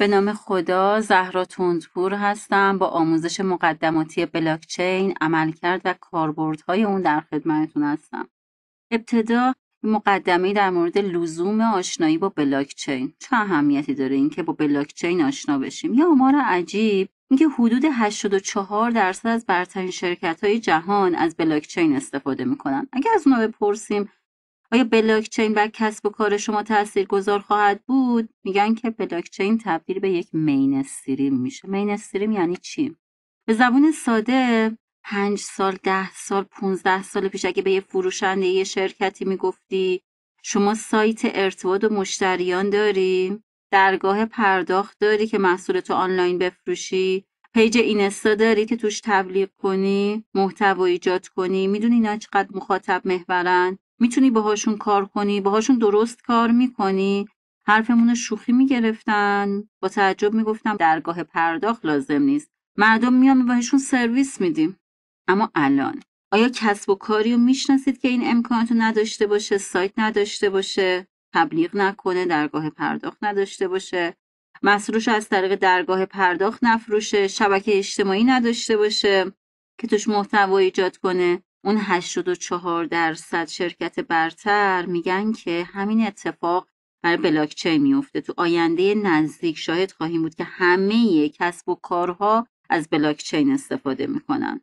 به نام خدا زهرا تندپور هستم با آموزش مقدماتی بلاکچین عملکرد و کاربردهای اون در خدمتتون هستم ابتدا مقدمه در مورد لزوم آشنایی با بلاکچین چه اهمیتی داره اینکه با بلاکچین آشنا بشیم یه آمار عجیب اینکه حدود 84 درصد از برترین شرکت های جهان از بلاکچین استفاده میکنن اگر از اونا بپرسیم آیا چین بر کسب و کار شما گذار خواهد بود میگن که بلاکچین تبدیل به یک مین استریم میشه مین استریم یعنی چی به زبون ساده پنج سال ده سال 15 سال پیش اگه به یه فروشنده یه شرکتی میگفتی شما سایت ارتباط و مشتریان داری درگاه پرداخت داری که تو آنلاین بفروشی پیج اینستا داری که توش تبلیغ کنی محتوا ایجاد کنی میدونی اینا چقدر مخاطب محورن میتونی باهاشون کار کنی باهاشون درست کار میکنی حرفمون شوخی میگرفتن با تعجب میگفتم درگاه پرداخت لازم نیست مردم میان باهاشون سرویس میدیم اما الان آیا کسب و کاری رو میشناسید که این امکاناتو نداشته باشه سایت نداشته باشه تبلیغ نکنه درگاه پرداخت نداشته باشه محصولش از طریق درگاه پرداخت نفروشه شبکه اجتماعی نداشته باشه که توش محتوا ایجاد کنه اون 84 درصد شرکت برتر میگن که همین اتفاق برای بلاکچین میفته تو آینده نزدیک شاهد خواهیم بود که همه کسب و کارها از بلاکچین استفاده میکنن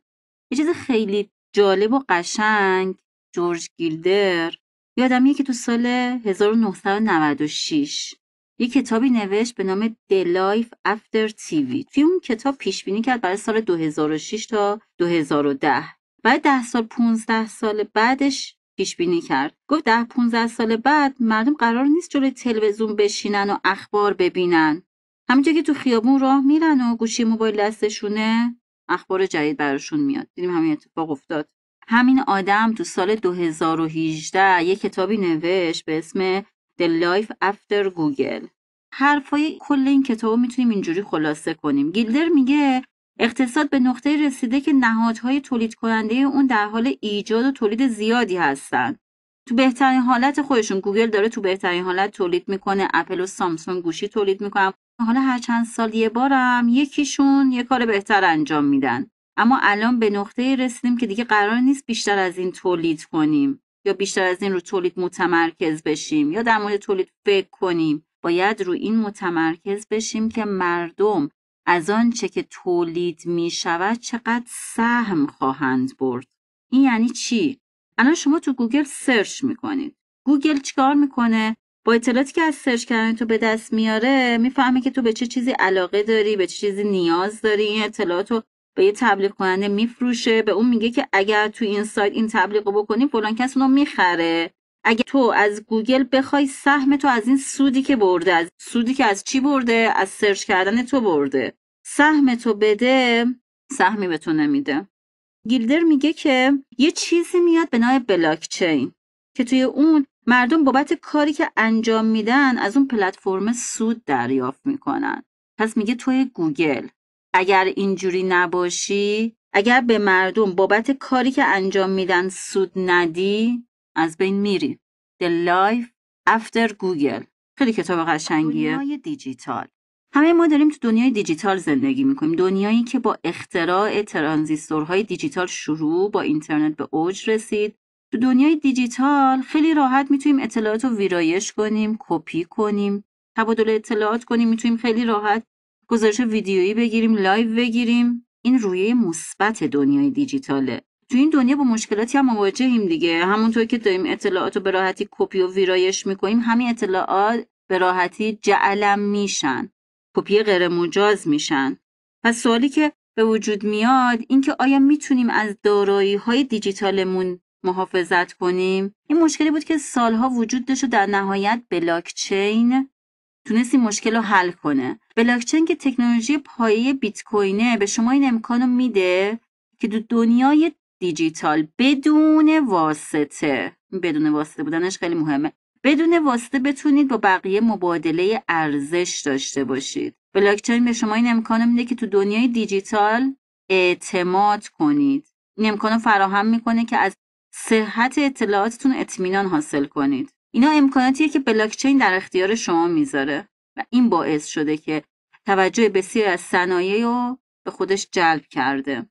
یه چیز خیلی جالب و قشنگ جورج گیلدر یادمیه که تو سال 1996 یه کتابی نوشت به نام The Life After TV توی اون کتاب پیش بینی کرد برای سال 2006 تا 2010 بعد ده سال 15 سال بعدش پیش بینی کرد گفت ده 15 سال بعد مردم قرار نیست جلوی تلویزیون بشینن و اخبار ببینن همینجا که تو خیابون راه میرن و گوشی موبایل دستشونه اخبار جدید براشون میاد دیدیم همین اتفاق افتاد همین آدم تو سال 2018 یه کتابی نوشت به اسم The Life After Google حرفای کل این کتاب میتونیم اینجوری خلاصه کنیم گیلدر میگه اقتصاد به نقطه رسیده که نهادهای تولید کننده اون در حال ایجاد و تولید زیادی هستند. تو بهترین حالت خودشون گوگل داره تو بهترین حالت تولید میکنه اپل و سامسونگ گوشی تولید میکنن حالا هر چند سال یه بارم یکیشون یه کار بهتر انجام میدن اما الان به نقطه رسیدیم که دیگه قرار نیست بیشتر از این تولید کنیم یا بیشتر از این رو تولید متمرکز بشیم یا در مورد تولید فکر کنیم باید رو این متمرکز بشیم که مردم از آنچه که تولید می شود چقدر سهم خواهند برد این یعنی چی الان شما تو گوگل سرچ کنید. گوگل چیکار کنه؟ با اطلاعاتی که از سرچ کردن تو به دست میاره میفهمه که تو به چه چیزی علاقه داری به چه چیزی نیاز داری این اطلاعات رو به یه تبلیغ کننده میفروشه به اون میگه که اگر تو این سایت این تبلیغ رو بکنی فلان کس اونو میخره اگه تو از گوگل بخوای سهم تو از این سودی که برده از سودی که از چی برده از سرچ کردن تو برده سهم تو بده سهمی به تو نمیده گیلدر میگه که یه چیزی میاد به نام چین که توی اون مردم بابت کاری که انجام میدن از اون پلتفرم سود دریافت میکنن پس میگه توی گوگل اگر اینجوری نباشی اگر به مردم بابت کاری که انجام میدن سود ندی از بین میری The Life After Google خیلی کتاب قشنگیه دنیای دیجیتال همه ما داریم تو دنیای دیجیتال زندگی میکنیم دنیایی که با اختراع ترانزیستورهای دیجیتال شروع با اینترنت به اوج رسید تو دنیای دیجیتال خیلی راحت میتونیم اطلاعات رو ویرایش کنیم کپی کنیم تبادل اطلاعات کنیم میتونیم خیلی راحت گزارش ویدیویی بگیریم لایو بگیریم این رویه مثبت دنیای دیجیتاله تو این دنیا با مشکلاتی هم مواجهیم دیگه همونطور که داریم اطلاعات رو به راحتی کپی و ویرایش میکنیم همین اطلاعات به راحتی جعلم میشن کپی غیر مجاز میشن پس سوالی که به وجود میاد اینکه آیا میتونیم از دارایی های دیجیتالمون محافظت کنیم این مشکلی بود که سالها وجود داشت و در نهایت بلاکچین تونست این مشکل رو حل کنه بلاکچین که تکنولوژی پایه بیت کوینه به شما این امکان میده که دو دنیای دیجیتال بدون واسطه بدون واسطه بودنش خیلی مهمه بدون واسطه بتونید با بقیه مبادله ارزش داشته باشید چین به شما این امکان میده که تو دنیای دیجیتال اعتماد کنید این امکان فراهم میکنه که از صحت اطلاعاتتون اطمینان حاصل کنید اینا امکاناتیه که چین در اختیار شما میذاره و این باعث شده که توجه بسیار از صنایع رو به خودش جلب کرده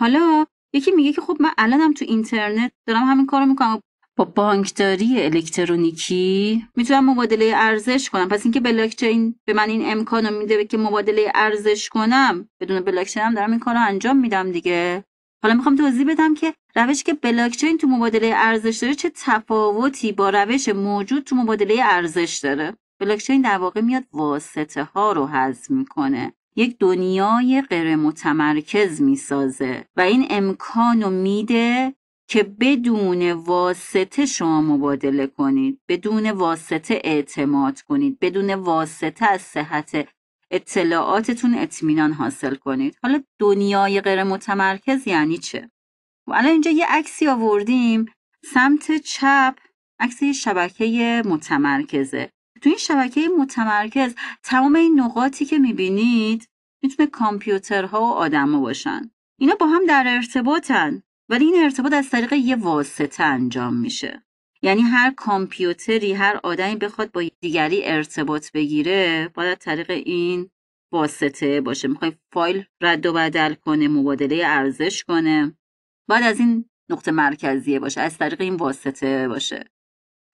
حالا یکی میگه که خب من الانم تو اینترنت دارم همین کارو میکنم خب، با بانکداری الکترونیکی میتونم مبادله ارزش کنم پس اینکه بلاکچین به من این امکان میده که مبادله ارزش کنم بدون بلاکچین هم دارم این کار انجام میدم دیگه حالا میخوام توضیح بدم که روش که چین تو مبادله ارزش داره چه تفاوتی با روش موجود تو مبادله ارزش داره بلاکچین در واقع میاد واسطه ها رو حذف میکنه یک دنیای غیر متمرکز سازه و این امکان رو میده که بدون واسطه شما مبادله کنید بدون واسطه اعتماد کنید بدون واسطه از صحت اطلاعاتتون اطمینان حاصل کنید حالا دنیای غیر متمرکز یعنی چه و الان اینجا یه عکسی آوردیم سمت چپ عکس شبکه متمرکزه تو این شبکه متمرکز تمام این نقاطی که میبینید میتونه کامپیوترها و آدما باشن اینا با هم در ارتباطن ولی این ارتباط از طریق یه واسطه انجام میشه یعنی هر کامپیوتری هر آدمی بخواد با دیگری ارتباط بگیره باید از طریق این واسطه باشه میخوای فایل رد و بدل کنه مبادله ارزش کنه باید از این نقطه مرکزیه باشه از طریق این واسطه باشه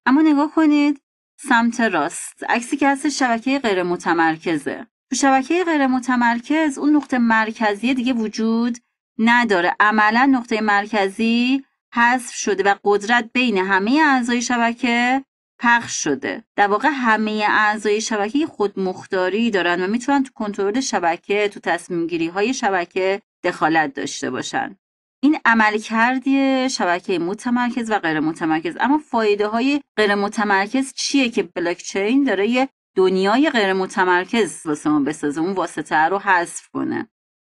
اما نگاه کنید سمت راست عکسی که هست شبکه غیر متمرکزه تو شبکه غیر متمرکز اون نقطه مرکزی دیگه وجود نداره عملا نقطه مرکزی حذف شده و قدرت بین همه اعضای شبکه پخش شده در واقع همه اعضای شبکه خود مختاری دارن و میتونن تو کنترل شبکه تو تصمیم گیری های شبکه دخالت داشته باشن این عملکردی شبکه متمرکز و غیر متمرکز اما فایده های غیر متمرکز چیه که بلاکچین داره یه دنیای غیر متمرکز واسه ما بسازه اون واسطه رو حذف کنه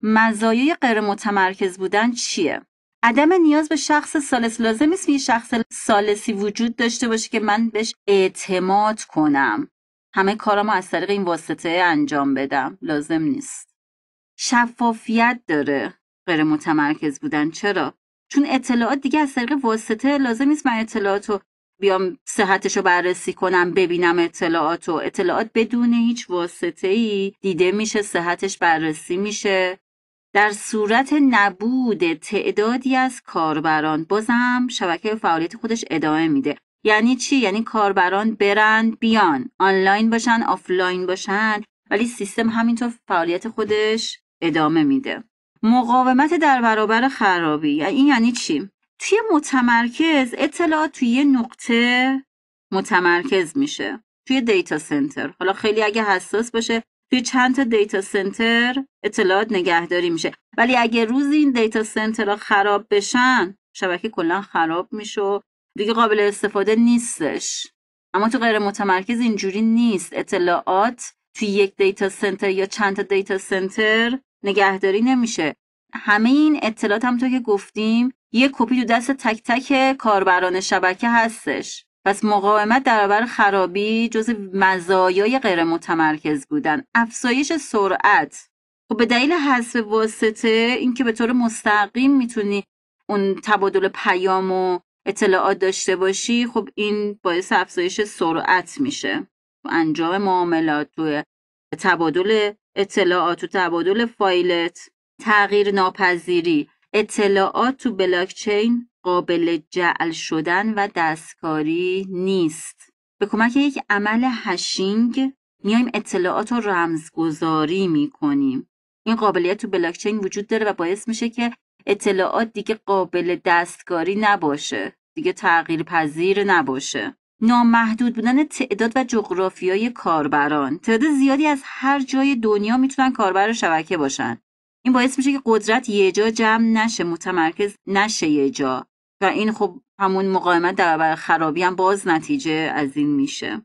مزایای غیر متمرکز بودن چیه عدم نیاز به شخص سالس لازم نیست یه شخص سالسی وجود داشته باشه که من بهش اعتماد کنم همه کارامو از طریق این واسطه انجام بدم لازم نیست شفافیت داره غیر متمرکز بودن چرا چون اطلاعات دیگه از طریق واسطه لازم نیست من اطلاعات رو بیام صحتش رو بررسی کنم ببینم اطلاعات و اطلاعات بدون هیچ واسطه ای دیده میشه صحتش بررسی میشه در صورت نبود تعدادی از کاربران بازم شبکه فعالیت خودش ادامه میده یعنی چی یعنی کاربران برن بیان آنلاین باشن آفلاین باشن ولی سیستم همینطور فعالیت خودش ادامه میده مقاومت در برابر خرابی این یعنی چی توی متمرکز اطلاعات توی یه نقطه متمرکز میشه توی دیتا سنتر حالا خیلی اگه حساس باشه توی چند تا دیتا سنتر اطلاعات نگهداری میشه ولی اگه روز این دیتا سنترها خراب بشن شبکه کلا خراب میشه و دیگه قابل استفاده نیستش اما تو غیر متمرکز اینجوری نیست اطلاعات توی یک دیتا سنتر یا چند تا دیتا سنتر نگهداری نمیشه همه این اطلاعات هم تو که گفتیم یه کپی تو دست تک تک کاربران شبکه هستش پس مقاومت در برابر خرابی جز مزایای غیر متمرکز بودن افزایش سرعت خب به دلیل حذف واسطه اینکه به طور مستقیم میتونی اون تبادل پیام و اطلاعات داشته باشی خب این باعث افزایش سرعت میشه انجام معاملات و تبادل اطلاعات و تبادل فایلت تغییر ناپذیری اطلاعات تو بلاکچین قابل جعل شدن و دستکاری نیست به کمک یک عمل هشینگ میایم اطلاعات رو رمزگذاری میکنیم این قابلیت تو بلاکچین وجود داره و باعث میشه که اطلاعات دیگه قابل دستکاری نباشه دیگه تغییر پذیر نباشه نامحدود بودن تعداد و جغرافیای کاربران تعداد زیادی از هر جای دنیا میتونن کاربر شبکه باشن این باعث میشه که قدرت یه جا جمع نشه متمرکز نشه یه جا و این خب همون مقاومت در برابر خرابی هم باز نتیجه از این میشه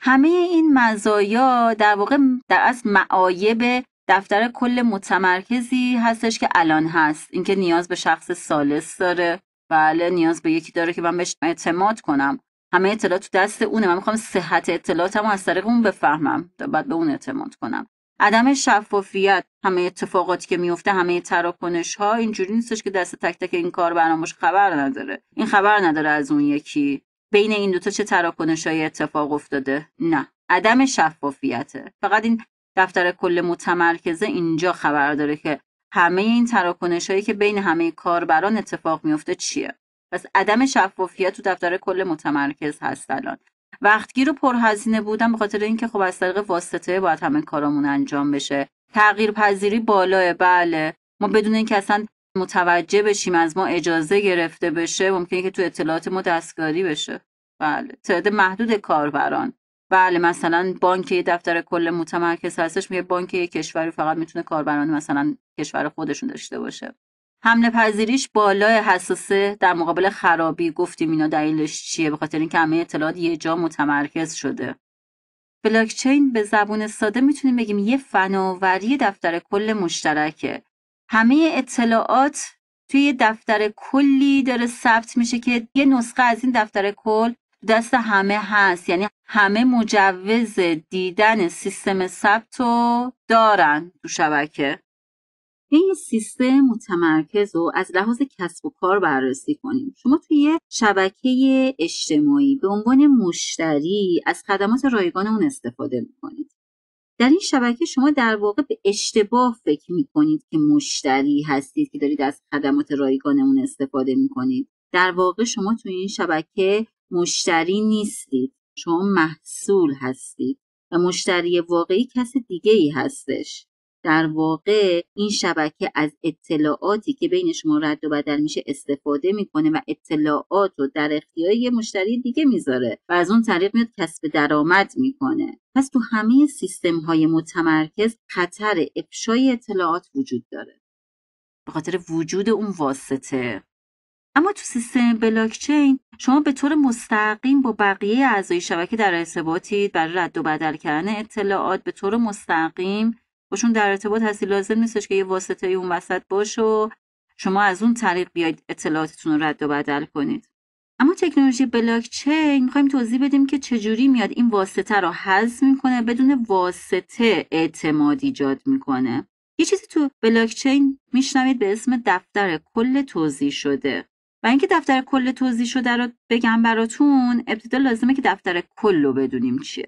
همه این مزایا در واقع در از معایب دفتر کل متمرکزی هستش که الان هست اینکه نیاز به شخص سالس داره بله نیاز به یکی داره که من بهش اعتماد کنم همه اطلاعات تو دست اونه من میخوام صحت اطلاعاتمو از طریق اون بفهمم تا بعد به اون اعتماد کنم عدم شفافیت همه اتفاقاتی که میفته همه تراکنش ها اینجوری نیستش که دست تک تک این کار برامش خبر نداره این خبر نداره از اون یکی بین این دوتا چه تراکنش های اتفاق افتاده نه عدم شفافیته فقط این دفتر کل متمرکزه اینجا خبر داره که همه این تراکنش هایی که بین همه کاربران اتفاق میفته چیه پس عدم شفافیت تو دفتر کل متمرکز هست الان وقتگیر و پرهزینه بودن به خاطر اینکه خب از طریق واسطه باید همه کارامون انجام بشه تغییر پذیری بالاه بله ما بدون اینکه اصلا متوجه بشیم از ما اجازه گرفته بشه ممکنه که تو اطلاعات ما دستکاری بشه بله تعداد محدود کاربران بله مثلا بانک یه دفتر کل متمرکز هستش میگه بانک یه کشوری فقط میتونه کاربران مثلا کشور خودشون داشته باشه حمله پذیریش بالای حساسه در مقابل خرابی گفتیم اینا دلیلش چیه به خاطر اینکه همه اطلاعات یه جا متمرکز شده بلاکچین به زبون ساده میتونیم بگیم یه فناوری دفتر کل مشترکه همه اطلاعات توی یه دفتر کلی داره ثبت میشه که یه نسخه از این دفتر کل دست همه هست یعنی همه مجوز دیدن سیستم ثبت رو دارن تو شبکه این سیستم متمرکز رو از لحاظ کسب و کار بررسی کنیم شما توی شبکه اجتماعی به عنوان مشتری از خدمات رایگان اون استفاده میکنید در این شبکه شما در واقع به اشتباه فکر میکنید که مشتری هستید که دارید از خدمات رایگان اون استفاده میکنید در واقع شما توی این شبکه مشتری نیستید شما محصول هستید و مشتری واقعی کس دیگه ای هستش در واقع این شبکه از اطلاعاتی که بین شما رد و بدل میشه استفاده میکنه و اطلاعات رو در اختیار یه مشتری دیگه میذاره و از اون طریق میاد کسب درآمد میکنه پس تو همه سیستم های متمرکز خطر افشای اطلاعات وجود داره به خاطر وجود اون واسطه اما تو سیستم بلاکچین شما به طور مستقیم با بقیه اعضای شبکه در ارتباطید برای رد و بدل کردن اطلاعات به طور مستقیم باشون خب در ارتباط هستی لازم نیستش که یه واسطه اون وسط باشه و شما از اون طریق بیاید اطلاعاتتون رو رد و بدل کنید اما تکنولوژی چین میخوایم توضیح بدیم که چجوری میاد این واسطه رو حذف میکنه بدون واسطه اعتماد ایجاد میکنه یه چیزی تو چین میشنوید به اسم دفتر کل توضیح شده و اینکه دفتر کل توضیح شده رو بگم براتون ابتدا لازمه که دفتر کل رو بدونیم چیه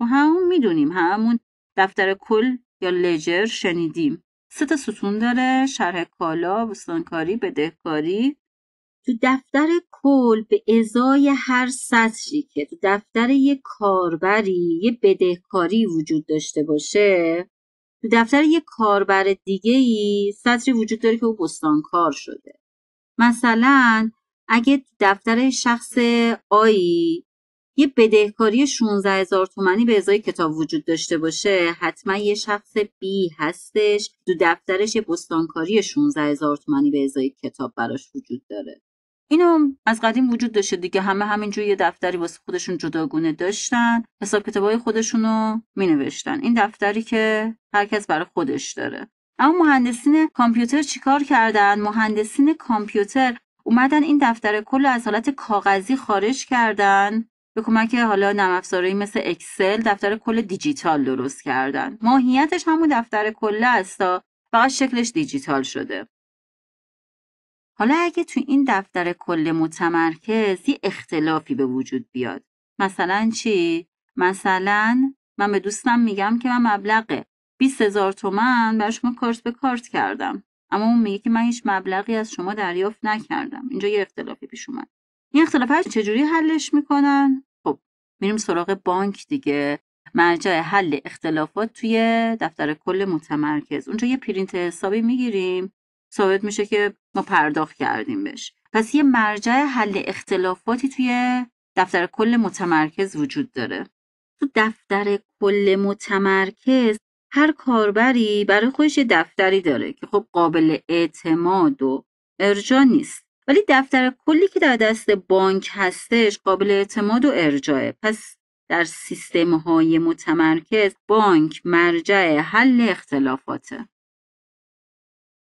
و خب همون میدونیم همون دفتر کل یا لجر شنیدیم سه ستون داره شرح کالا بستانکاری بدهکاری تو دفتر کل به ازای هر سطری که تو دفتر یه کاربری یه بدهکاری وجود داشته باشه تو دفتر یه کاربر دیگه ای سطری وجود داره که او بستانکار شده مثلا اگه تو دفتر شخص آی یه بدهکاری 16 هزار تومنی به ازای کتاب وجود داشته باشه حتما یه شخص بی هستش دو دفترش یه بستانکاری 16 هزار تومنی به ازای کتاب براش وجود داره اینو از قدیم وجود داشته دیگه همه همینجور یه دفتری واسه خودشون جداگونه داشتن حساب های خودشون رو می نوشتن این دفتری که هرکس برای خودش داره اما مهندسین کامپیوتر چیکار کردن مهندسین کامپیوتر اومدن این دفتر کل از حالت کاغذی خارج کردن به کمک حالا نرم مثل اکسل دفتر کل دیجیتال درست کردن ماهیتش همون دفتر کل هستا فقط شکلش دیجیتال شده حالا اگه تو این دفتر کل متمرکز یه اختلافی به وجود بیاد مثلا چی مثلا من به دوستم میگم که من مبلغ 20 هزار تومن برای شما کارت به کارت کردم اما اون میگه که من هیچ مبلغی از شما دریافت نکردم اینجا یه اختلافی پیش اومد این اختلافات چجوری حلش میکنن خب میریم سراغ بانک دیگه مرجع حل اختلافات توی دفتر کل متمرکز اونجا یه پرینت حسابی میگیریم ثابت میشه که ما پرداخت کردیم بهش پس یه مرجع حل اختلافاتی توی دفتر کل متمرکز وجود داره تو دفتر کل متمرکز هر کاربری برای خودش یه دفتری داره که خب قابل اعتماد و ارجا نیست ولی دفتر کلی که در دست بانک هستش قابل اعتماد و ارجاعه پس در سیستم های متمرکز بانک مرجع حل اختلافاته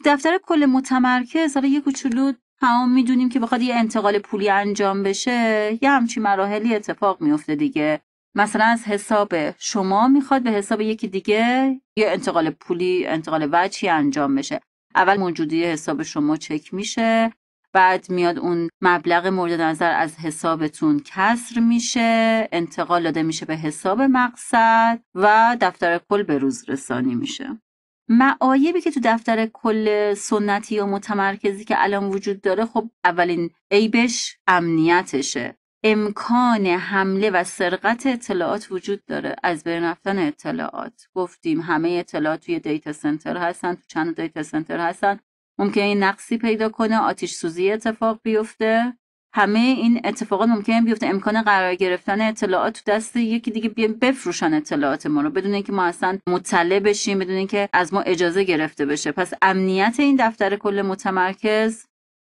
دفتر کل متمرکز حالا یه کوچولو تمام میدونیم که بخواد یه انتقال پولی انجام بشه یه همچین مراحلی اتفاق میفته دیگه مثلا از حساب شما میخواد به حساب یکی دیگه یه انتقال پولی انتقال وجهی انجام بشه اول موجودی حساب شما چک میشه بعد میاد اون مبلغ مورد نظر از حسابتون کسر میشه انتقال داده میشه به حساب مقصد و دفتر کل به روز رسانی میشه معایبی که تو دفتر کل سنتی و متمرکزی که الان وجود داره خب اولین عیبش امنیتشه امکان حمله و سرقت اطلاعات وجود داره از بین رفتن اطلاعات گفتیم همه اطلاعات توی دیتا سنتر هستن تو چند دیتا سنتر هستن ممکنه نقصی پیدا کنه آتیش سوزی اتفاق بیفته همه این اتفاقات ممکنه بیفته امکان قرار گرفتن اطلاعات تو دست یکی دیگه بیان بفروشن اطلاعات ما رو بدون اینکه ما اصلا مطلع بشیم بدون اینکه از ما اجازه گرفته بشه پس امنیت این دفتر کل متمرکز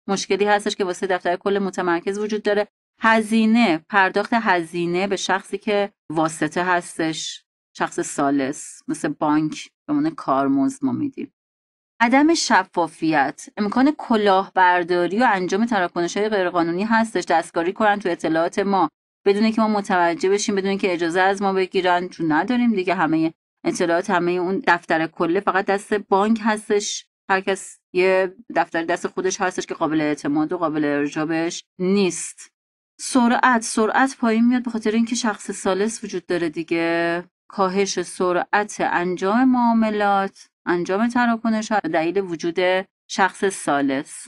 مشکلی هستش که واسه دفتر کل متمرکز وجود داره هزینه پرداخت هزینه به شخصی که واسطه هستش شخص سالس مثل بانک به عنوان کارمزد ما میدیم عدم شفافیت امکان کلاهبرداری و انجام تراکنش های غیرقانونی هستش دستکاری کنن تو اطلاعات ما بدون که ما متوجه بشیم بدون که اجازه از ما بگیرن چون نداریم دیگه همه اطلاعات همه اون دفتر کله فقط دست بانک هستش هر یه دفتر دست خودش هستش که قابل اعتماد و قابل ارجابش نیست سرعت سرعت پایین میاد به خاطر اینکه شخص سالس وجود داره دیگه کاهش سرعت انجام معاملات انجام تراکنش ها دلیل وجود شخص سالس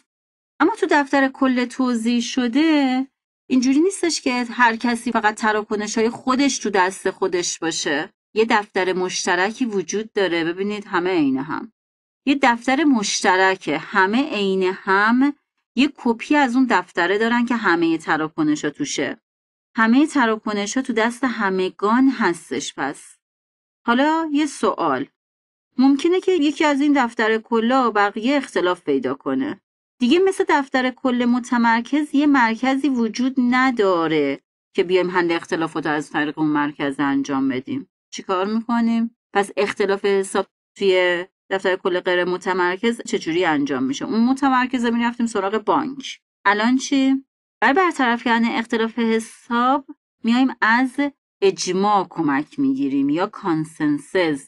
اما تو دفتر کل توضیح شده اینجوری نیستش که هر کسی فقط تراکنش های خودش تو دست خودش باشه یه دفتر مشترکی وجود داره ببینید همه عین هم یه دفتر مشترکه همه عین هم یه کپی از اون دفتره دارن که همه تراکنشها توشه همه تراکنش ها تو دست همگان هستش پس حالا یه سوال ممکنه که یکی از این دفتر کلا بقیه اختلاف پیدا کنه دیگه مثل دفتر کل متمرکز یه مرکزی وجود نداره که بیایم حل اختلافات از طریق اون مرکز انجام بدیم چیکار میکنیم پس اختلاف حساب توی دفتر کل غیر متمرکز چجوری انجام میشه اون متمرکز میرفتیم سراغ بانک الان چی برای برطرف کردن اختلاف حساب میایم از اجماع کمک میگیریم یا کانسنسز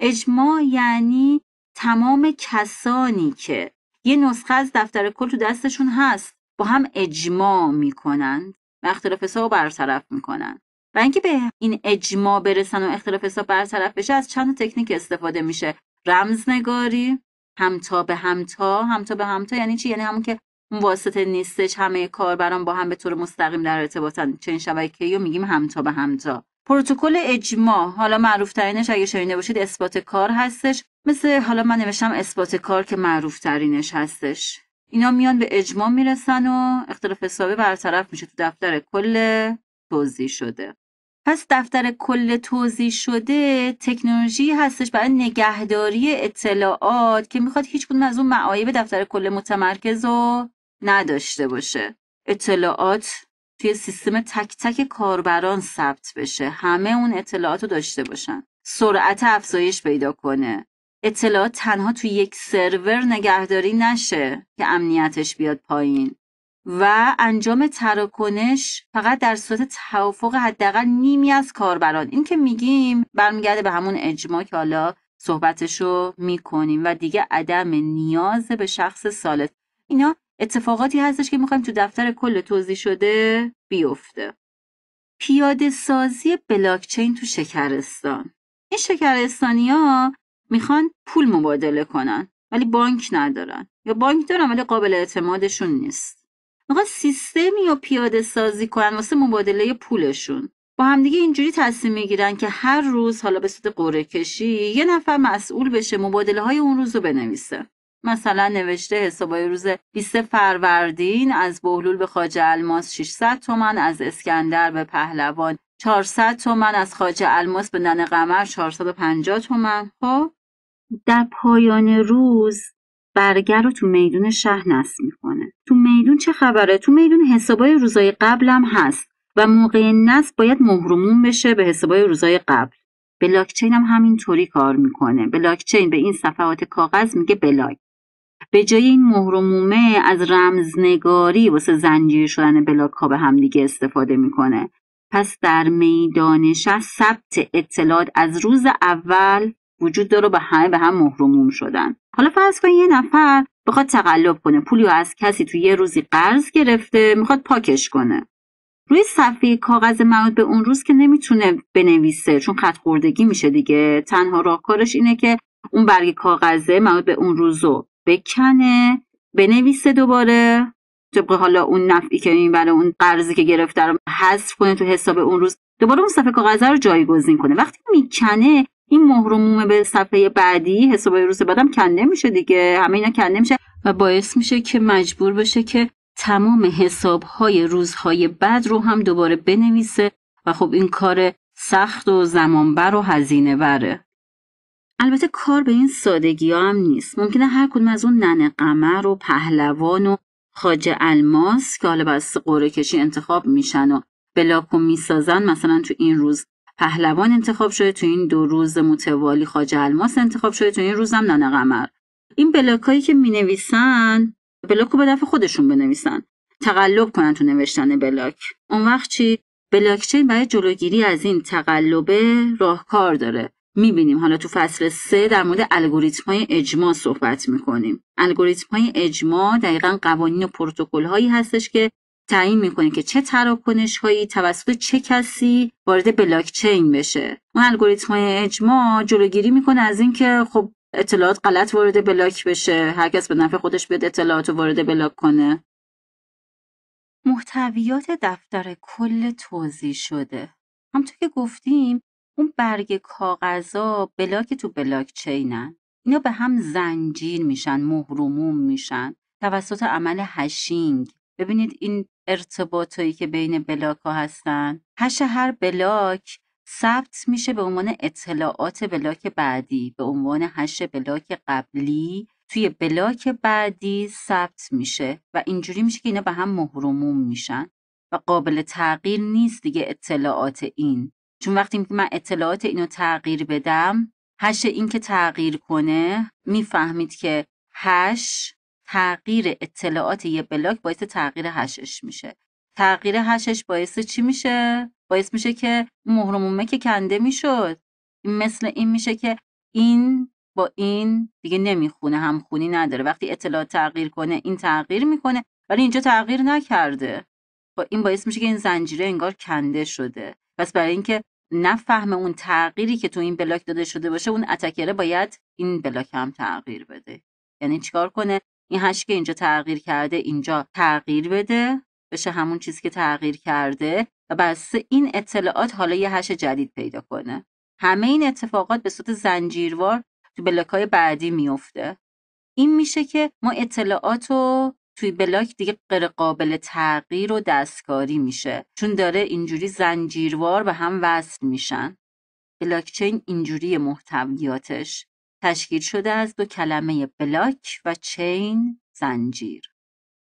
اجماع یعنی تمام کسانی که یه نسخه از دفتر کل تو دستشون هست با هم اجماع میکنند و اختلاف حساب برطرف میکنند. و اینکه به این اجماع برسن و اختلاف حساب برطرف بشه از چند تکنیک استفاده میشه رمزنگاری همتا به همتا همتا به همتا یعنی چی یعنی همون که واسطه نیستش همه کاربران با هم به طور مستقیم در ارتباطن چنین شبکه رو میگیم همتا به همتا پروتکل اجماع حالا معروف ترینش اگه شنیده باشید اثبات کار هستش مثل حالا من نوشتم اثبات کار که معروف ترینش هستش اینا میان به اجماع میرسن و اختلاف حسابی برطرف میشه تو دفتر کل توضیح شده پس دفتر کل توضیح شده تکنولوژی هستش برای نگهداری اطلاعات که میخواد هیچ کدوم از اون معایب دفتر کل متمرکز رو نداشته باشه اطلاعات توی سیستم تک تک کاربران ثبت بشه همه اون اطلاعات رو داشته باشن سرعت افزایش پیدا کنه اطلاعات تنها توی یک سرور نگهداری نشه که امنیتش بیاد پایین و انجام تراکنش فقط در صورت توافق حداقل نیمی از کاربران این که میگیم برمیگرده به همون اجماع که حالا صحبتش رو میکنیم و دیگه عدم نیاز به شخص سالت اینا اتفاقاتی هستش که میخوایم تو دفتر کل توضیح شده بیفته پیاده سازی بلاکچین تو شکرستان این شکرستانی ها میخوان پول مبادله کنن ولی بانک ندارن یا بانک دارن ولی قابل اعتمادشون نیست میخوان سیستمی رو پیاده سازی کنن واسه مبادله پولشون با همدیگه اینجوری تصمیم میگیرن که هر روز حالا به صورت قرعه کشی یه نفر مسئول بشه مبادله های اون روز رو بنویسه مثلا نوشته حسابای روز 20 فروردین از بهلول به خاج الماس 600 تومن از اسکندر به پهلوان 400 تومن از خاج الماس به نن قمر 450 تومن خب در پایان روز برگر رو تو میدون شهر نصب میکنه تو میدون چه خبره تو میدون حسابای روزای قبلم هست و موقع نصب باید مهرمون بشه به حسابای روزای قبل بلاکچین هم همینطوری کار میکنه بلاکچین به این صفحات کاغذ میگه بلاک به جای این مهرمومه از رمزنگاری واسه زنجیر شدن بلاک ها به هم دیگه استفاده میکنه پس در میدان شهر ثبت اطلاعات از روز اول وجود داره به همه به هم مهرموم شدن حالا فرض کن یه نفر بخواد تقلب کنه پولی از کسی تو یه روزی قرض گرفته میخواد پاکش کنه روی صفحه کاغذ مربوط به اون روز که نمیتونه بنویسه چون خط خوردگی میشه دیگه تنها راهکارش اینه که اون برگ کاغذه مربوط به اون روزو بکنه بنویسه دوباره طبق حالا اون نفعی که این برای اون قرضی که گرفته رو حذف کنه تو حساب اون روز دوباره اون صفحه کاغذه رو جایگزین کنه وقتی میکنه این مهر به صفحه بعدی حساب روز بعدم کنده میشه دیگه همه اینا کنده میشه و باعث میشه که مجبور بشه که تمام حسابهای روزهای بعد رو هم دوباره بنویسه و خب این کار سخت و زمانبر و هزینه بره البته کار به این سادگی ها هم نیست ممکنه هر کدوم از اون ننه قمر و پهلوان و خاجه الماس که حالا بس قوره کشی انتخاب میشن و و میسازن مثلا تو این روز پهلوان انتخاب شده تو این دو روز متوالی خواجه الماس انتخاب شده تو این روزم نانه قمر این هایی که می نویسن بلاک رو به دفع خودشون بنویسن تقلب کنن تو نوشتن بلاک اون وقت چی بلاکچین برای جلوگیری از این تقلب راهکار داره میبینیم حالا تو فصل سه در مورد الگوریتم های اجماع صحبت میکنیم الگوریتم های اجماع دقیقا قوانین و پروتکل هایی هستش که تعیین میکنه که چه تراکنش هایی توسط چه کسی وارد بلاک چین بشه اون الگوریتم های اجماع جلوگیری میکنه از اینکه خب اطلاعات غلط وارد بلاک بشه هرکس به نفع خودش بیاد اطلاعات رو وارد بلاک کنه محتویات دفتر کل توضیح شده همطور که گفتیم اون برگ کاغذا بلاک تو بلاک چینن اینا به هم زنجیر میشن مهرموم میشن توسط عمل هشینگ ببینید این هایی که بین بلاک ها هستن هش هر بلاک ثبت میشه به عنوان اطلاعات بلاک بعدی به عنوان هش بلاک قبلی توی بلاک بعدی ثبت میشه و اینجوری میشه که اینا به هم مهرموم میشن و قابل تغییر نیست دیگه اطلاعات این چون وقتی من اطلاعات اینو تغییر بدم هش این که تغییر کنه میفهمید که هش تغییر اطلاعات یه بلاک باعث تغییر هشش میشه تغییر هشش باعث چی میشه باعث میشه که مهر که کنده میشد مثل این میشه که این با این دیگه نمیخونه همخونی نداره وقتی اطلاعات تغییر کنه این تغییر میکنه ولی اینجا تغییر نکرده با این باعث میشه که این زنجیره انگار کنده شده پس برای اینکه نفهم اون تغییری که تو این بلاک داده شده باشه اون اتکره باید این بلاک هم تغییر بده یعنی چیکار کنه این هشت که اینجا تغییر کرده اینجا تغییر بده بشه همون چیزی که تغییر کرده و بس این اطلاعات حالا یه هش جدید پیدا کنه همه این اتفاقات به صورت زنجیروار تو های بعدی میفته این میشه که ما اطلاعات رو توی بلاک دیگه غیر قابل تغییر و دستکاری میشه چون داره اینجوری زنجیروار به هم وصل میشن بلاکچین اینجوری محتویاتش تشکیل شده از دو کلمه بلاک و چین زنجیر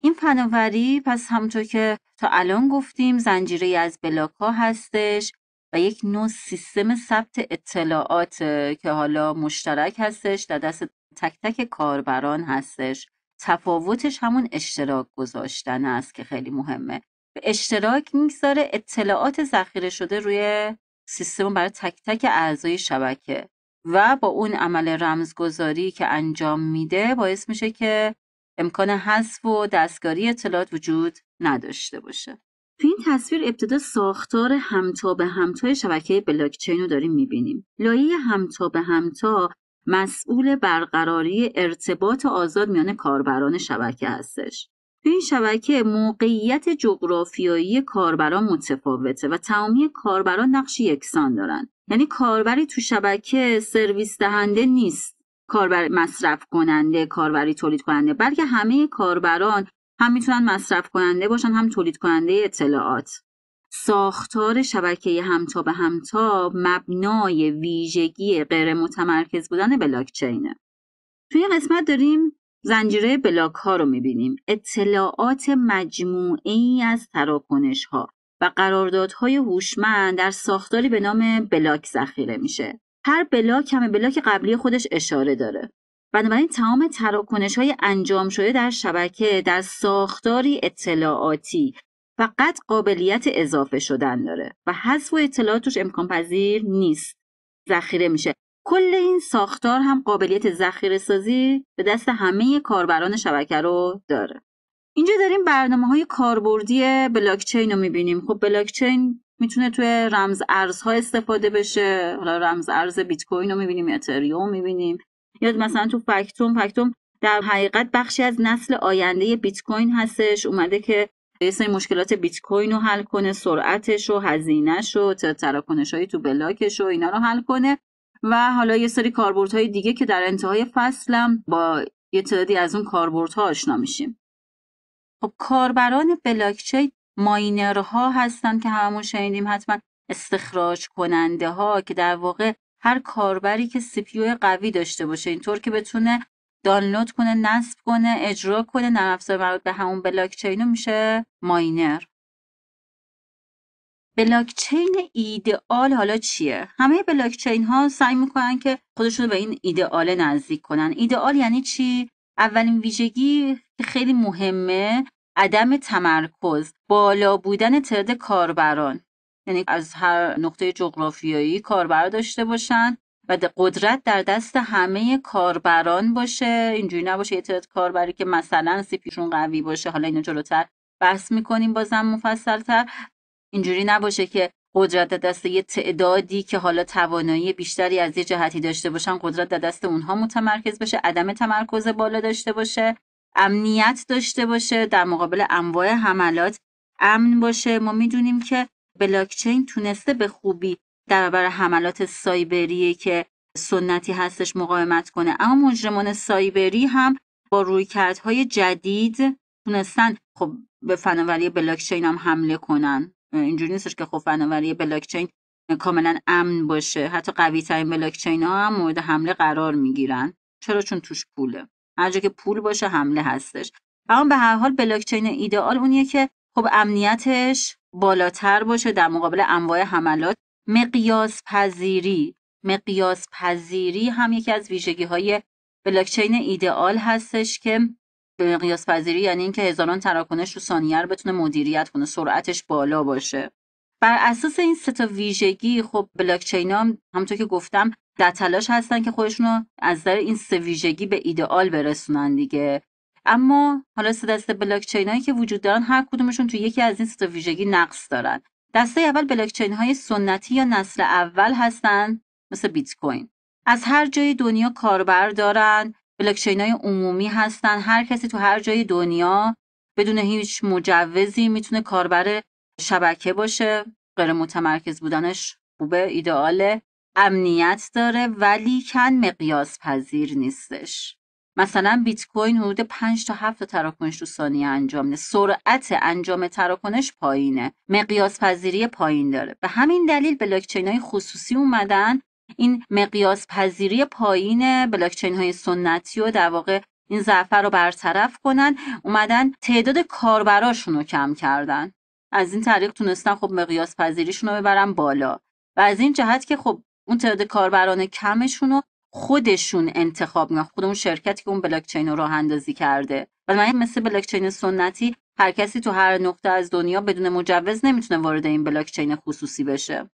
این فناوری پس همونطور که تا الان گفتیم زنجیره از بلاک ها هستش و یک نوع سیستم ثبت اطلاعات که حالا مشترک هستش در دست تک تک کاربران هستش تفاوتش همون اشتراک گذاشتن است که خیلی مهمه به اشتراک میگذاره اطلاعات ذخیره شده روی سیستم برای تک تک اعضای شبکه و با اون عمل رمزگذاری که انجام میده باعث میشه که امکان حذف و دستکاری اطلاعات وجود نداشته باشه تو این تصویر ابتدا ساختار همتا به همتا شبکه بلاکچین رو داریم میبینیم لایه همتا به همتا مسئول برقراری ارتباط آزاد میان کاربران شبکه هستش تو این شبکه موقعیت جغرافیایی کاربران متفاوته و تمامی کاربران نقش یکسان دارند یعنی کاربری تو شبکه سرویس دهنده نیست کاربر مصرف کننده کاربری تولید کننده بلکه همه کاربران هم میتونن مصرف کننده باشن هم تولید کننده اطلاعات ساختار شبکه به همتا مبنای ویژگی غیر متمرکز بودن بلاکچینه توی قسمت داریم زنجیره بلاک ها رو میبینیم اطلاعات مجموعه ای از تراکنش ها و قراردادهای هوشمند در ساختاری به نام بلاک ذخیره میشه هر بلاک هم بلاک قبلی خودش اشاره داره بنابراین تمام تراکنش های انجام شده در شبکه در ساختاری اطلاعاتی فقط قابلیت اضافه شدن داره و حذف و اطلاعاتش امکان پذیر نیست ذخیره میشه کل این ساختار هم قابلیت ذخیره سازی به دست همه کاربران شبکه رو داره اینجا داریم برنامه های کاربردی بلاکچین رو میبینیم خب بلاکچین میتونه توی رمز ارزها استفاده بشه حالا رمز ارز بیت کوین رو میبینیم اتریوم میبینیم یا مثلا تو فکتوم فکتوم در حقیقت بخشی از نسل آینده بیت کوین هستش اومده که یه سری مشکلات بیت کوین رو حل کنه سرعتش و هزینهش و تراکنش تو بلاکش و اینا رو حل کنه و حالا یه سری کاربردهای دیگه که در انتهای فصلم با یه تعدادی از اون کاربردها آشنا میشیم خب کاربران بلاکچین ماینرها هستن که همون شنیدیم حتما استخراج کننده ها که در واقع هر کاربری که سی قوی داشته باشه اینطور که بتونه دانلود کنه نصب کنه اجرا کنه نرم افزار مربوط به همون بلاکچین رو میشه ماینر بلاکچین ایدئال حالا چیه همه بلاکچین ها سعی میکنن که خودشون رو به این ایدئال نزدیک کنن ایدئال یعنی چی اولین ویژگی که خیلی مهمه عدم تمرکز بالا بودن تعداد کاربران یعنی از هر نقطه جغرافیایی کاربر داشته باشن و قدرت در دست همه کاربران باشه اینجوری نباشه یه تعداد کاربری که مثلا سیپیشون قوی باشه حالا اینو جلوتر بحث میکنیم بازم مفصلتر اینجوری نباشه که قدرت در دست یه تعدادی که حالا توانایی بیشتری از یه جهتی داشته باشن قدرت در دست اونها متمرکز بشه عدم تمرکز بالا داشته باشه امنیت داشته باشه در مقابل انواع حملات امن باشه ما میدونیم که بلاکچین تونسته به خوبی در برابر حملات سایبری که سنتی هستش مقاومت کنه اما مجرمان سایبری هم با رویکردهای جدید تونستن خب به فناوری بلاکچین هم حمله کنن اینجوری نیستش که خب فناوری بلاکچین کاملا امن باشه حتی قوی ترین بلاکچین ها هم مورد حمله قرار میگیرن چرا چون توش پوله هر جا که پول باشه حمله هستش اما به هر حال بلاکچین ایدئال اونیه که خب امنیتش بالاتر باشه در مقابل انواع حملات مقیاس پذیری مقیاس پذیری هم یکی از ویژگی های بلاکچین ایدئال هستش که قیاس پذیری یعنی اینکه هزاران تراکنش رو ثانیه بتونه مدیریت کنه سرعتش بالا باشه بر اساس این سه تا ویژگی خب بلاکچین ها همونطور که گفتم در تلاش هستن که خودشون از در این سه ویژگی به ایدئال برسونن دیگه اما حالا سه دسته بلاکچین هایی که وجود دارن هر کدومشون تو یکی از این سه ویژگی نقص دارن دسته اول بلاکچین های سنتی یا نسل اول هستن مثل بیت کوین از هر جای دنیا کاربر دارن بلاکچین های عمومی هستن هر کسی تو هر جای دنیا بدون هیچ مجوزی میتونه کاربر شبکه باشه غیر متمرکز بودنش خوبه ایدئاله امنیت داره ولی کن مقیاس پذیر نیستش مثلا بیت کوین حدود 5 تا 7 تراکنش تو ثانیه انجام میده سرعت انجام تراکنش پایینه مقیاس پذیری پایین داره به همین دلیل بلاک های خصوصی اومدن این مقیاس پذیری پایین بلاکچین های سنتی و در واقع این ضعفر رو برطرف کنن اومدن تعداد کاربراشون رو کم کردن از این طریق تونستن خب مقیاس پذیریشون رو ببرن بالا و از این جهت که خب اون تعداد کاربران کمشون رو خودشون انتخاب میکنن خود اون شرکتی که اون بلاکچین رو راه اندازی کرده و من مثل بلاکچین سنتی هر کسی تو هر نقطه از دنیا بدون مجوز نمیتونه وارد این بلاکچین خصوصی بشه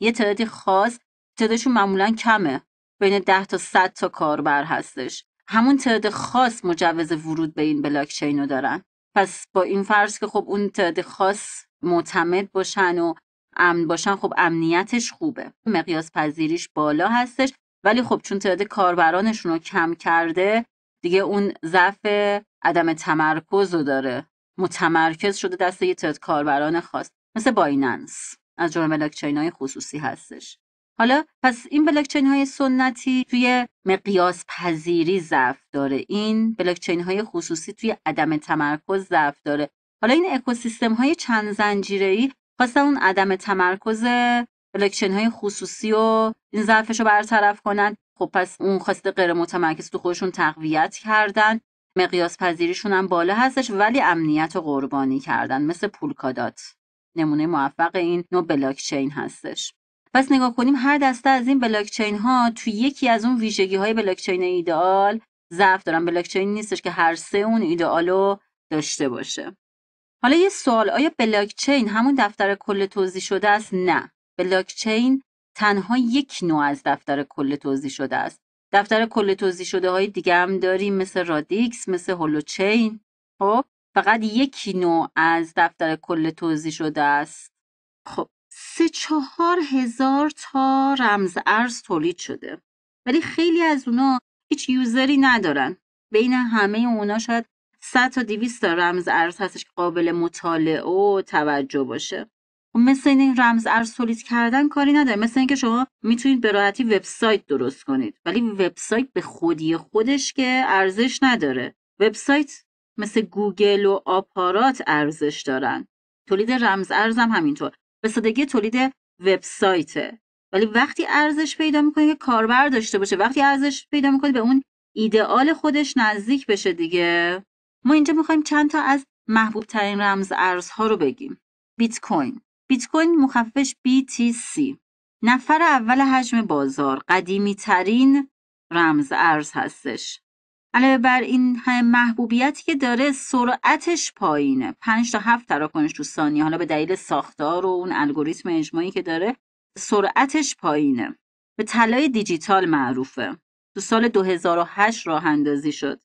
یه تعدادی خاص تعدادشون معمولا کمه بین 10 تا 100 تا کاربر هستش همون تعداد خاص مجوز ورود به این بلاک رو دارن پس با این فرض که خب اون تعداد خاص معتمد باشن و امن باشن خب امنیتش خوبه مقیاس پذیریش بالا هستش ولی خب چون تعداد کاربرانشون رو کم کرده دیگه اون ضعف عدم تمرکز رو داره متمرکز شده دست یه تعداد کاربران خاص مثل بایننس از جمله بلاک های خصوصی هستش حالا پس این بلاکچین های سنتی توی مقیاس پذیری ضعف داره این بلاکچین های خصوصی توی عدم تمرکز ضعف داره حالا این اکوسیستم های چند زنجیره ای خواستن اون عدم تمرکز بلاکچین های خصوصی و این ضعفش رو برطرف کنن خب پس اون خواسته غیر متمرکز تو خودشون تقویت کردن مقیاس پذیریشون هم بالا هستش ولی امنیت و قربانی کردن مثل پولکادات نمونه موفق این نوع بلاکچین هستش پس نگاه کنیم هر دسته از این بلاکچین ها توی یکی از اون ویژگی های بلاکچین ایدئال ضعف دارن بلاکچین نیستش که هر سه اون رو داشته باشه حالا یه سوال آیا بلاکچین همون دفتر کل توضیح شده است نه بلاکچین تنها یک نوع از دفتر کل توضیح شده است دفتر کل توضیح شده های دیگه هم داریم مثل رادیکس مثل هولوچین خب فقط یک نوع از دفتر کل توضیح شده است خب سه چهار هزار تا رمز ارز تولید شده ولی خیلی از اونا هیچ یوزری ندارن بین همه اونا شاید 100 تا 200 تا رمز ارز هستش که قابل مطالعه و توجه باشه خب مثل این رمز ارز تولید کردن کاری نداره مثل اینکه شما میتونید به راحتی وبسایت درست کنید ولی وبسایت به خودی خودش که ارزش نداره وبسایت مثل گوگل و آپارات ارزش دارن تولید رمز ارز هم همینطور به سادگی تولید وبسایت. ولی وقتی ارزش پیدا میکنه که کاربر داشته باشه وقتی ارزش پیدا میکنه به اون ایدئال خودش نزدیک بشه دیگه ما اینجا میخوایم چند تا از محبوب ترین رمز ارزها رو بگیم بیت کوین بیت کوین مخففش BTC نفر اول حجم بازار قدیمی ترین رمز ارز هستش علاوه بر این محبوبیتی که داره سرعتش پایینه 5 تا 7 تراکنش تو ثانیه حالا به دلیل ساختار و اون الگوریتم اجماعی که داره سرعتش پایینه به طلای دیجیتال معروفه تو سال 2008 راه اندازی شد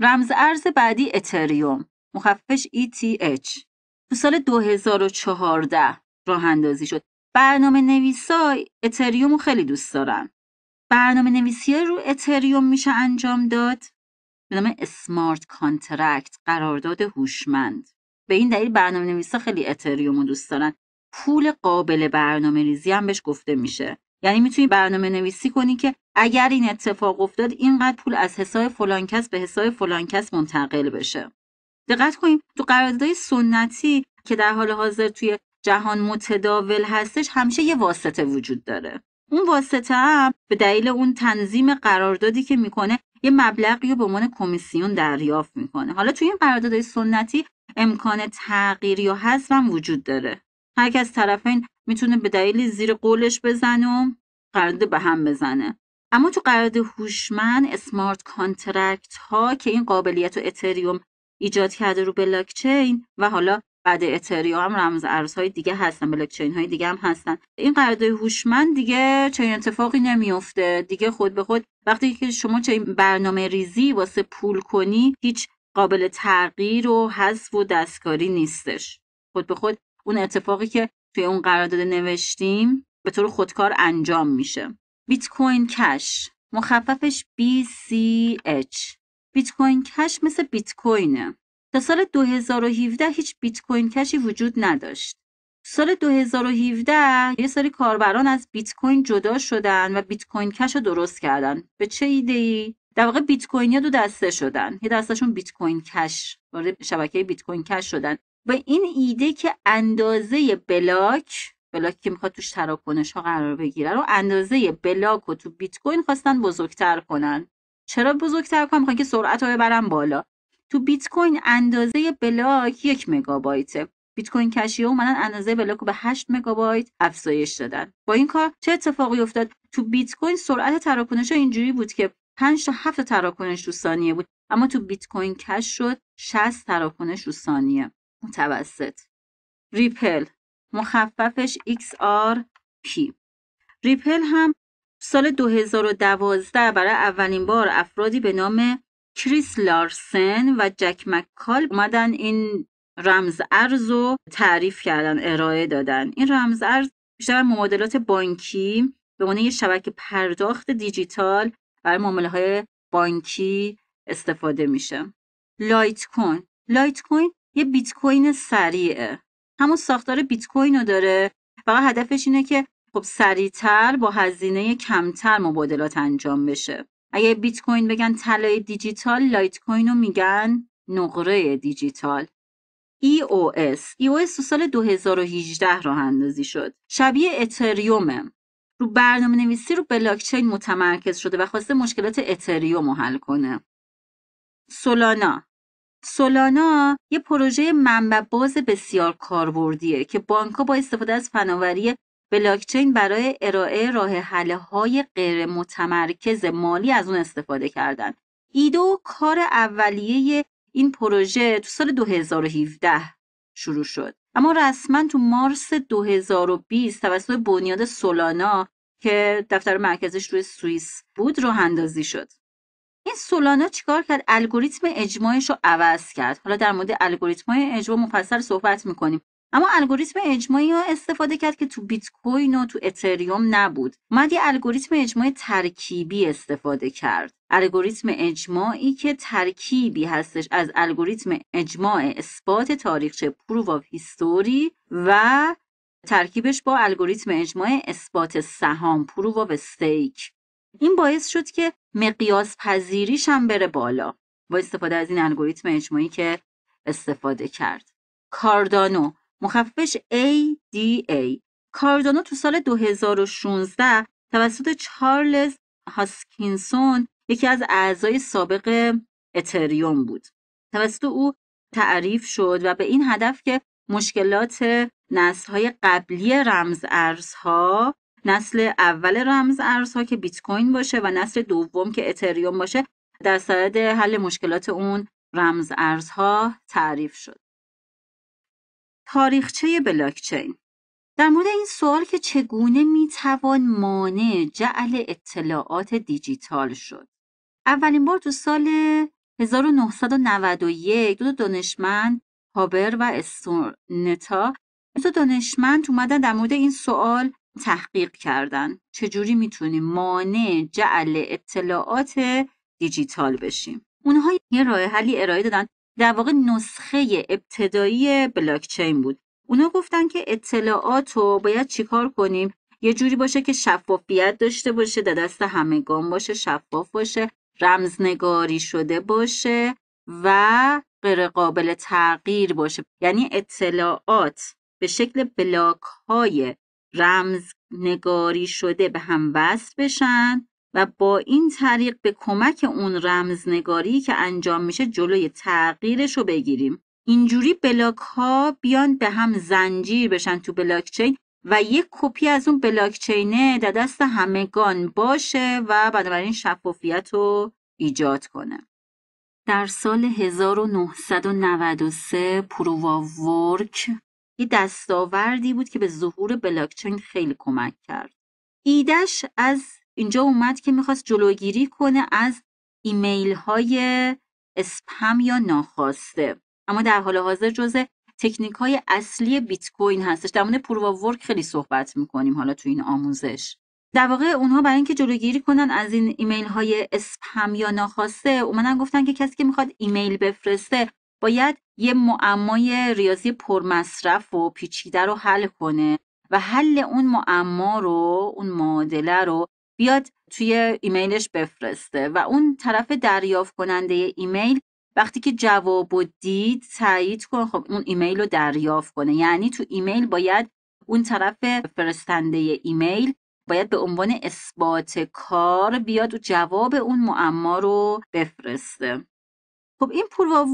رمز ارز بعدی اتریوم مخففش ETH تو سال 2014 راه اندازی شد برنامه نویسای اتریوم رو خیلی دوست دارن برنامه نویسی رو اتریوم میشه انجام داد به نام اسمارت کانترکت قرارداد هوشمند به این دلیل برنامه نویسا خیلی اتریوم رو دوست دارن پول قابل برنامه ریزی هم بهش گفته میشه یعنی میتونی برنامه نویسی کنی که اگر این اتفاق افتاد اینقدر پول از حساب فلان کس به حساب فلان کس منتقل بشه دقت کنیم تو قراردادهای سنتی که در حال حاضر توی جهان متداول هستش همیشه یه واسطه وجود داره اون واسطه هم به دلیل اون تنظیم قراردادی که میکنه یه مبلغی رو به عنوان کمیسیون دریافت میکنه حالا توی این قراردادهای سنتی امکان تغییر یا حذف وجود داره هر از طرفین میتونه به دلیل زیر قولش بزنه و قرارداد به هم بزنه اما تو قرارداد هوشمند اسمارت کانترکت ها که این قابلیت و اتریوم ایجاد کرده رو بلاکچین و حالا بعد اتریوم هم رمز ارزهای دیگه هستن بلاک های دیگه هم هستن این قرارداد هوشمند دیگه چنین اتفاقی نمیفته دیگه خود به خود وقتی که شما چنین برنامه ریزی واسه پول کنی هیچ قابل تغییر و حذف و دستکاری نیستش خود به خود اون اتفاقی که توی اون قرارداد نوشتیم به طور خودکار انجام میشه بیت کوین کش مخففش BCH بیت کوین کش مثل بیت کوینه تا سال 2017 هیچ بیت کوین کشی وجود نداشت. سال 2017 یه سری کاربران از بیت کوین جدا شدن و بیت کوین کش رو درست کردن. به چه ایده ای؟ در واقع بیت کوین دو دسته شدن. یه دستشون بیت کوین کش وارد شبکه بیت کوین کش شدن. و این ایده که اندازه بلاک بلاک که میخواد توش تراکنش ها قرار بگیره رو اندازه بلاک رو تو بیت کوین خواستن بزرگتر کنن چرا بزرگتر کنن میخوان که سرعت رو ببرن بالا تو بیت کوین اندازه بلاک یک مگابایته بیت کوین ها اومدن اندازه بلاک رو به 8 مگابایت افزایش دادن با این کار چه اتفاقی افتاد تو بیت کوین سرعت تراکنش اینجوری بود که 5 تا 7 تراکنش رو ثانیه بود اما تو بیت کوین کش شد 60 تراکنش رو ثانیه متوسط ریپل مخففش XRP ریپل هم سال 2012 برای اولین بار افرادی به نام کریس لارسن و جک مکال اومدن این رمز ارز رو تعریف کردن ارائه دادن این رمز ارز بیشتر معادلات بانکی به عنوان یک شبکه پرداخت دیجیتال برای معامله های بانکی استفاده میشه لایت کوین لایت کوین یه بیت کوین سریعه همون ساختار بیت کوین رو داره فقط هدفش اینه که خب سریعتر با هزینه کمتر مبادلات انجام بشه اگه بیت کوین بگن طلای دیجیتال لایت کوین رو میگن نقره دیجیتال EOS EOS تو سال 2018 راه اندازی شد شبیه اتریومه رو برنامه نویسی رو بلاکچین متمرکز شده و خواسته مشکلات اتریوم رو حل کنه سولانا سولانا یه پروژه منبع باز بسیار کاربردیه که بانکها با استفاده از فناوری بلاکچین برای ارائه راه حل های غیر متمرکز مالی از اون استفاده کردن ایدو کار اولیه این پروژه تو سال 2017 شروع شد اما رسما تو مارس 2020 توسط بنیاد سولانا که دفتر مرکزش روی سوئیس بود رو اندازی شد این سولانا چیکار کرد الگوریتم اجماعش رو عوض کرد حالا در مورد الگوریتم های اجماع مفصل صحبت میکنیم اما الگوریتم اجماعی رو استفاده کرد که تو بیت کوین و تو اتریوم نبود اومد یه الگوریتم اجماع ترکیبی استفاده کرد الگوریتم اجماعی که ترکیبی هستش از الگوریتم اجماع اثبات تاریخچه پروف آف هیستوری و ترکیبش با الگوریتم اجماع اثبات سهام پروف آف استیک این باعث شد که مقیاس پذیریش هم بره بالا با استفاده از این الگوریتم اجماعی که استفاده کرد کاردانو مخففش ADA کاردانو تو سال 2016 توسط چارلز هاسکینسون یکی از اعضای سابق اتریوم بود توسط او تعریف شد و به این هدف که مشکلات های قبلی رمز ارزها نسل اول رمز ارزها که بیت کوین باشه و نسل دوم که اتریوم باشه در صدد حل مشکلات اون رمز ارزها تعریف شد تاریخچه بلاکچین در مورد این سوال که چگونه می توان مانع جعل اطلاعات دیجیتال شد اولین بار تو سال 1991 دو دانشمند هابر و استورنتا دو دانشمند اومدن در مورد این سوال تحقیق کردن چجوری میتونیم مانع جعل اطلاعات دیجیتال بشیم اونها یه راه حلی ارائه دادن در واقع نسخه ابتدایی بلاکچین بود اونا گفتن که اطلاعات رو باید چیکار کنیم یه جوری باشه که شفافیت داشته باشه در دست همگان باشه شفاف باشه رمزنگاری شده باشه و غیر قابل تغییر باشه یعنی اطلاعات به شکل بلاک های رمز شده به هم وصل بشن و با این طریق به کمک اون رمزنگاری که انجام میشه جلوی تغییرش رو بگیریم اینجوری بلاک ها بیان به هم زنجیر بشن تو بلاکچین و یک کپی از اون بلاکچینه در دست همگان باشه و بنابراین شفافیت رو ایجاد کنه در سال 1993 پرووا ورک یه دستاوردی بود که به ظهور بلاکچین خیلی کمک کرد ایدش از اینجا اومد که میخواست جلوگیری کنه از ایمیل های اسپم یا ناخواسته اما در حال حاضر جزء تکنیک های اصلی بیت کوین هستش در مورد پرو ورک خیلی صحبت میکنیم حالا تو این آموزش در واقع اونها برای اینکه جلوگیری کنن از این ایمیل های اسپم یا ناخواسته اومدن گفتن که کسی که میخواد ایمیل بفرسته باید یه معمای ریاضی پرمصرف و پیچیده رو حل کنه و حل اون معما رو اون معادله رو بیاد توی ایمیلش بفرسته و اون طرف دریافت کننده ایمیل وقتی که جواب و دید تایید کن خب اون ایمیل رو دریافت کنه یعنی تو ایمیل باید اون طرف فرستنده ایمیل باید به عنوان اثبات کار بیاد و جواب اون معما رو بفرسته خب این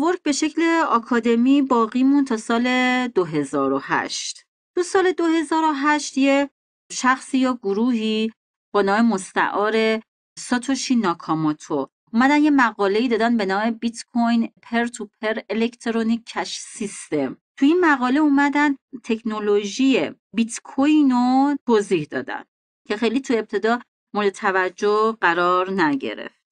ورک به شکل آکادمی باقی مون تا سال 2008 تو سال 2008 یه شخصی یا گروهی با نام مستعار ساتوشی ناکاموتو اومدن یه مقاله ای دادن به نام بیت کوین پر تو پر الکترونیک کش سیستم تو این مقاله اومدن تکنولوژی بیت کوین رو توضیح دادن که خیلی تو ابتدا مورد توجه قرار نگرفت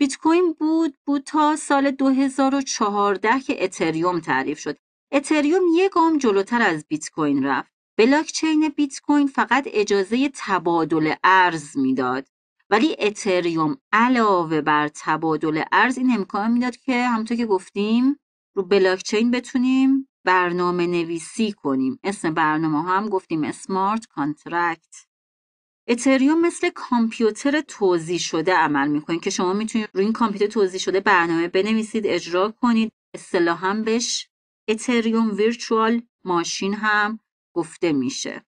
بیت کوین بود بود تا سال 2014 که اتریوم تعریف شد اتریوم یه گام جلوتر از بیت کوین رفت چین بیت کوین فقط اجازه تبادل ارز میداد ولی اتریوم علاوه بر تبادل ارز این امکان میداد که همونطور که گفتیم رو چین بتونیم برنامه نویسی کنیم اسم برنامه هم گفتیم اسمارت کانترکت اتریوم مثل کامپیوتر توضیح شده عمل میکنه که شما میتونید روی این کامپیوتر توضیح شده برنامه بنویسید اجرا کنید اصطلاحا بهش اتریوم ویرچوال ماشین هم گفته میشه.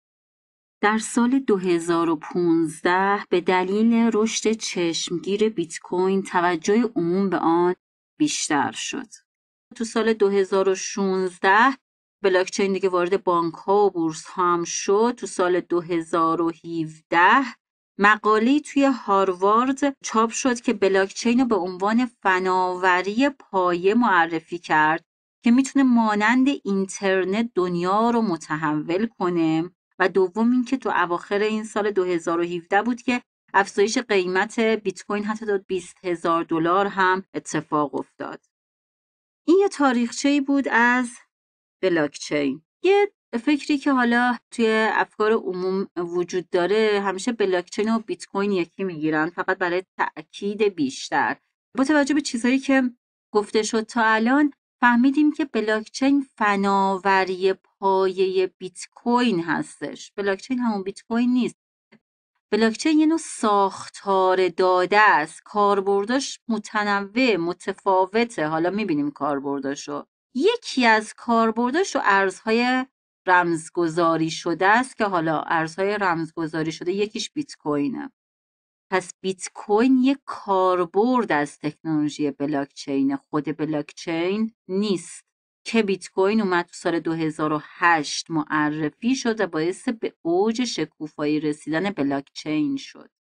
در سال 2015 به دلیل رشد چشمگیر بیت کوین توجه عموم به آن بیشتر شد. تو سال 2016 بلاکچین دیگه وارد بانک ها و بورس ها هم شد. تو سال 2017 مقالی توی هاروارد چاپ شد که بلاکچین رو به عنوان فناوری پایه معرفی کرد که میتونه مانند اینترنت دنیا رو متحول کنه و دوم اینکه تو اواخر این سال 2017 بود که افزایش قیمت بیت کوین حتی داد 20 هزار دلار هم اتفاق افتاد این یه تاریخچه ای بود از چین. یه فکری که حالا توی افکار عموم وجود داره همیشه چین و بیت کوین یکی میگیرن فقط برای تاکید بیشتر با توجه به چیزهایی که گفته شد تا الان فهمیدیم که بلاکچین فناوری پایه بیت کوین هستش بلاکچین همون بیت کوین نیست بلاکچین یه نوع ساختار داده است کاربردش متنوع متفاوته حالا میبینیم کاربردش رو یکی از کاربردش رو ارزهای رمزگذاری شده است که حالا ارزهای رمزگذاری شده یکیش بیت کوینه پس بیت کوین یک کاربرد از تکنولوژی بلاکچین خود بلاکچین نیست که بیت کوین اومد تو سال 2008 معرفی شد و باعث به اوج شکوفایی رسیدن بلاکچین شد